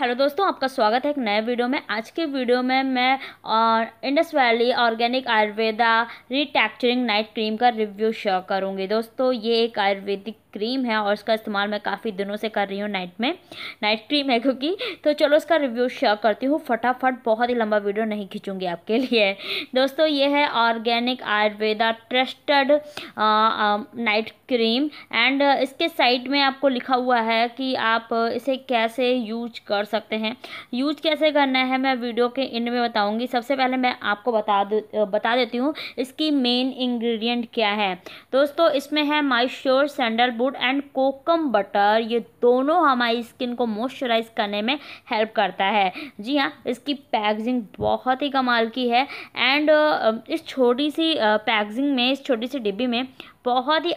hello दोस्तों आपका स्वागत है एक नए वीडियो में आज के वीडियो में मैं और Indus Valley organic Ayurveda retexturing night cream का रिव्यू शेयर करूंगी दोस्तों ये एक आयुर्वेदिक क्रीम है और इसका इस्तेमाल मैं काफ़ी दिनों से कर रही हूँ नाइट में नाइट क्रीम है क्योंकि तो चलो इसका रिव्यू शेयर करती हूँ फटाफट बहुत ही लंबा वीडियो नहीं खींचूंगी आपके लिए दोस्तों ये है organic Ayurveda trusted night cream and इसके साइड में आपको लिखा हुआ है कि आप इसे कैसे यूज कर सकते हैं यूज कैसे करना है मैं वीडियो के एंड में बताऊँगी सबसे पहले मैं आपको बता दे, बता देती हूँ इसकी मेन इंग्रेडिएंट क्या है दोस्तों इसमें है Mysore sandal wood and kokum butter ये दोनों हमारी स्किन को मॉइस्चराइज करने में हेल्प करता है जी हाँ इसकी पैकेजिंग बहुत ही कमाल की है एंड इस छोटी सी पैकेजिंग में इस छोटी सी डिब्बी में बहुत ही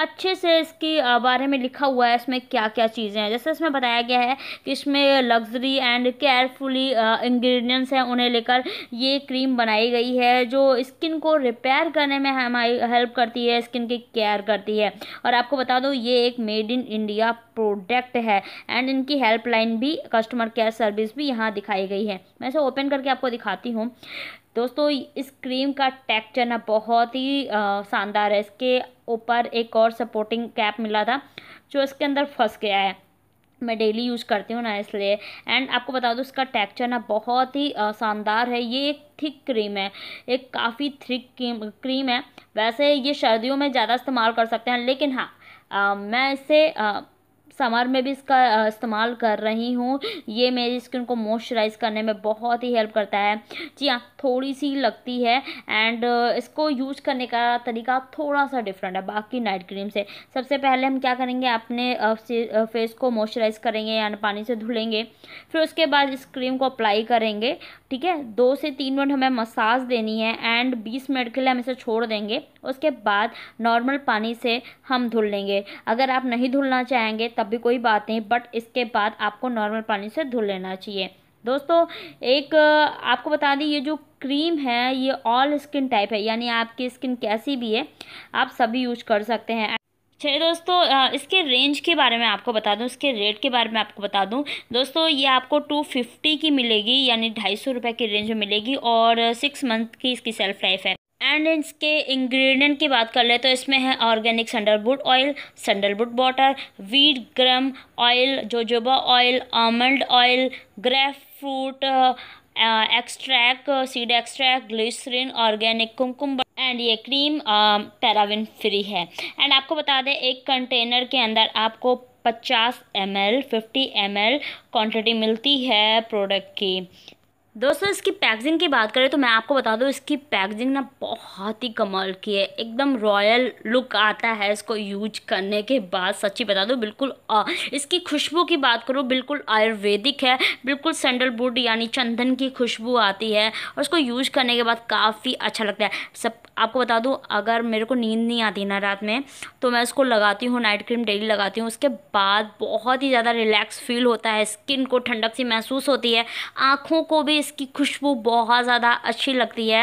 अच्छे से इसके बारे में लिखा हुआ है इसमें क्या क्या चीज़ें हैं जैसे इसमें बताया गया है कि इसमें लग्जरी एंड केयरफुली इंग्रेडिएंट्स हैं उन्हें लेकर ये क्रीम बनाई गई है जो स्किन को रिपेयर करने में हमारी हेल्प करती है स्किन की केयर करती है और आपको बता दो ये एक मेड इन इंडिया प्रोडक्ट है एंड इनकी हेल्पलाइन भी कस्टमर केयर सर्विस भी यहाँ दिखाई गई है मैं इसे ओपन करके आपको दिखाती हूँ दोस्तों इस क्रीम का टेक्चर ना बहुत ही शानदार है इसके ऊपर एक और सपोर्टिंग कैप मिला था जो इसके अंदर फंस गया है मैं डेली यूज़ करती हूँ ना इसलिए एंड आपको बता दूँ इसका टेक्चर ना बहुत ही शानदार है ये एक थिक क्रीम है एक काफ़ी थिक क्रीम है वैसे ये सर्दियों में ज़्यादा इस्तेमाल कर सकते हैं लेकिन हाँ आ, मैं इसे आ, समर में भी इसका इस्तेमाल कर रही हूँ ये मेरी स्किन को मॉइस्चराइज करने में बहुत ही हेल्प करता है जी हाँ थोड़ी सी लगती है एंड इसको यूज करने का तरीका थोड़ा सा डिफरेंट है बाकी नाइट क्रीम से सबसे पहले हम क्या करेंगे अपने फेस को मॉइस्चराइज करेंगे यानी पानी से धुलेंगे फिर उसके बाद इस क्रीम को अप्लाई करेंगे ठीक है दो से तीन मिनट हमें मसाज देनी है एंड बीस मिनट के लिए हम इसे छोड़ देंगे उसके बाद नॉर्मल पानी से हम धुल लेंगे अगर आप नहीं धुलना चाहेंगे तब भी कोई बात नहीं बट इसके बाद आपको नॉर्मल पानी से धुल लेना चाहिए दोस्तों एक आपको बता दें ये जो क्रीम है ये ऑल स्किन टाइप है यानी आपकी स्किन कैसी भी है आप सभी यूज कर सकते हैं चलिए दोस्तों इसके रेंज के बारे में आपको बता दूं इसके रेट के बारे में आपको बता दूं दोस्तों ये आपको टू फिफ्टी की मिलेगी यानी ढाई सौ रुपये की रेंज में मिलेगी और सिक्स मंथ की इसकी सेल्फ लाइफ है एंड इसके इंग्रेडिएंट की बात कर ले तो इसमें है organic sandalwood oil sandalwood water wheat germ oil jojoba oil almond oil grapefruit extract seed extract glycerine organic kumkum and ये क्रीम पैराविन फ्री है एंड आपको बता दें एक कंटेनर के अंदर आपको पचास M L fifty M L quantity मिलती है प्रोडक्ट की दोस्तों इसकी पैकेजिंग की बात करें तो मैं आपको बता दूं इसकी पैकेजिंग ना बहुत ही कमाल की है एकदम रॉयल लुक आता है इसको यूज करने के बाद सच्ची बता दूं बिल्कुल आ, इसकी खुशबू की बात करूँ बिल्कुल आयुर्वेदिक है बिल्कुल सैंडलवुड यानी चंदन की खुशबू आती है और इसको यूज करने के बाद काफ़ी अच्छा लगता है सब आपको बता दूँ अगर मेरे को नींद नहीं आती ना रात में तो मैं इसको लगाती हूँ नाइट क्रीम डेली लगाती हूँ उसके बाद बहुत ही ज़्यादा रिलैक्स फील होता है स्किन को ठंडक सी महसूस होती है आँखों को भी इसकी खुशबू बहुत ज़्यादा अच्छी लगती है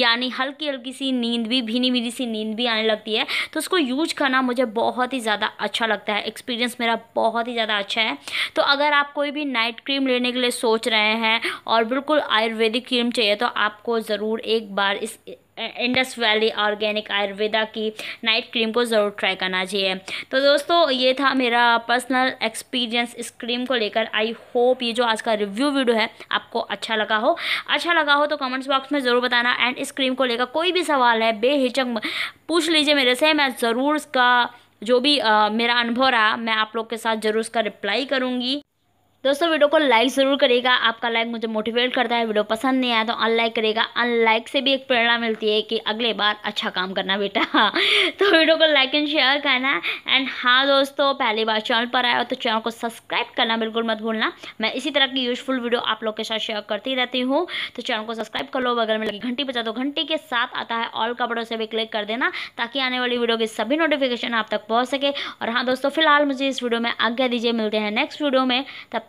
यानी हल्की हल्की सी नींद भी भीनी भीनी सी नींद भी आने लगती है तो उसको यूज करना मुझे बहुत ही ज़्यादा अच्छा लगता है एक्सपीरियंस मेरा बहुत ही ज़्यादा अच्छा है तो अगर आप कोई भी नाइट क्रीम लेने के लिए सोच रहे हैं और बिल्कुल आयुर्वेदिक क्रीम चाहिए तो आपको ज़रूर एक बार इस इंडस वैली ऑर्गेनिक आयुर्वेदा की नाइट क्रीम को ज़रूर ट्राई करना चाहिए तो दोस्तों ये था मेरा पर्सनल एक्सपीरियंस इस क्रीम को लेकर आई होप ये जो आज का रिव्यू वीडियो है आपको अच्छा लगा हो अच्छा लगा हो तो कमेंट्स बॉक्स में ज़रूर बताना एंड इस क्रीम को लेकर कोई भी सवाल है बेहिचक पूछ लीजिए मेरे से मैं ज़रूर इसका जो भी आ, मेरा अनुभव रहा मैं आप लोग के साथ ज़रूर उसका रिप्लाई करूँगी दोस्तों वीडियो को लाइक ज़रूर करेगा आपका लाइक मुझे मोटिवेट करता है वीडियो पसंद नहीं आया तो अनलाइक करेगा अनलाइक से भी एक प्रेरणा मिलती है कि अगले बार अच्छा काम करना बेटा तो वीडियो को लाइक एंड शेयर करना एंड हाँ दोस्तों पहली बार चैनल पर आया हो तो चैनल को सब्सक्राइब करना बिल्कुल मत भूलना मैं इसी तरह की यूजफुल वीडियो आप लोग के साथ शेयर करती रहती हूँ तो चैनल को सब्सक्राइब कर लो अगर मैं घंटी बचा दो घंटे के साथ आता है ऑल कपड़ों से भी क्लिक कर देना ताकि आने वाली वीडियो की सभी नोटिफिकेशन आप तक पहुँच सके और हाँ दोस्तों फिलहाल मुझे इस वीडियो में आज्ञा दीजिए मिलते हैं नेक्स्ट वीडियो में तब